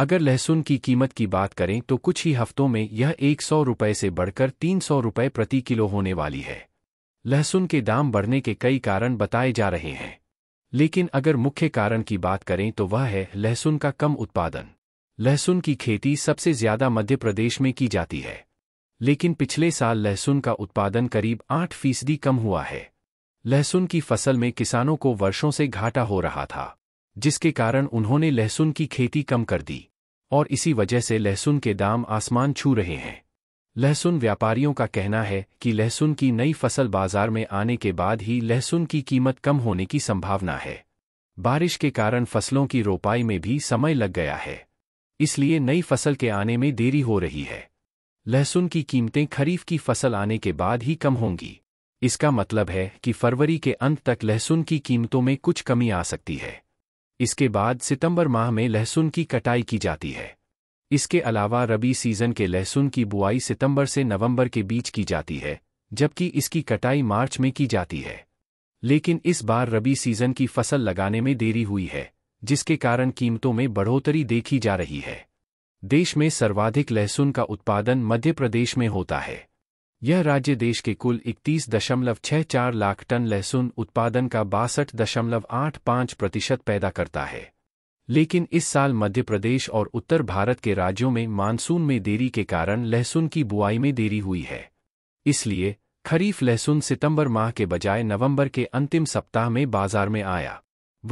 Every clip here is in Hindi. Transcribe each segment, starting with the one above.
अगर लहसुन की कीमत की बात करें तो कुछ ही हफ्तों में यह एक सौ रुपये से बढ़कर तीन सौ रुपये प्रति किलो होने वाली है लहसुन के दाम बढ़ने के कई कारण बताए जा रहे हैं लेकिन अगर मुख्य कारण की बात करें तो वह है लहसुन का कम उत्पादन लहसुन की खेती सबसे ज्यादा मध्य प्रदेश में की जाती है लेकिन पिछले साल लहसुन का उत्पादन करीब आठ फीसदी कम हुआ है लहसुन की फसल में किसानों को वर्षों से घाटा हो रहा था जिसके कारण उन्होंने लहसुन की खेती कम कर दी और इसी वजह से लहसुन के दाम आसमान छू रहे हैं लहसुन व्यापारियों का कहना है कि लहसुन की नई फसल बाजार में आने के बाद ही लहसुन की कीमत कम होने की संभावना है बारिश के कारण फसलों की रोपाई में भी समय लग गया है इसलिए नई फसल के आने में देरी हो रही है लहसुन की कीमतें खरीफ की फसल आने के बाद ही कम होंगी इसका मतलब है कि फरवरी के अंत तक लहसुन की कीमतों में कुछ कमी आ सकती है इसके बाद सितंबर माह में लहसुन की कटाई की जाती है इसके अलावा रबी सीजन के लहसुन की बुआई सितंबर से नवंबर के बीच की जाती है जबकि इसकी कटाई मार्च में की जाती है लेकिन इस बार रबी सीजन की फसल लगाने में देरी हुई है जिसके कारण कीमतों में बढ़ोतरी देखी जा रही है देश में सर्वाधिक लहसुन का उत्पादन मध्य प्रदेश में होता है यह राज्य देश के कुल इकतीस दशमलव छह चार लाख टन लहसुन उत्पादन का बासठ दशमलव आठ पांच प्रतिशत पैदा करता है लेकिन इस साल मध्य प्रदेश और उत्तर भारत के राज्यों में मानसून में देरी के कारण लहसुन की बुआई में देरी हुई है इसलिए खरीफ लहसुन सितंबर माह के बजाय नवंबर के अंतिम सप्ताह में बाजार में आया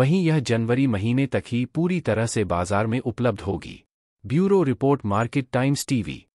वहीं यह जनवरी महीने तक ही पूरी तरह से बाजार में उपलब्ध होगी bureau report Market Times TV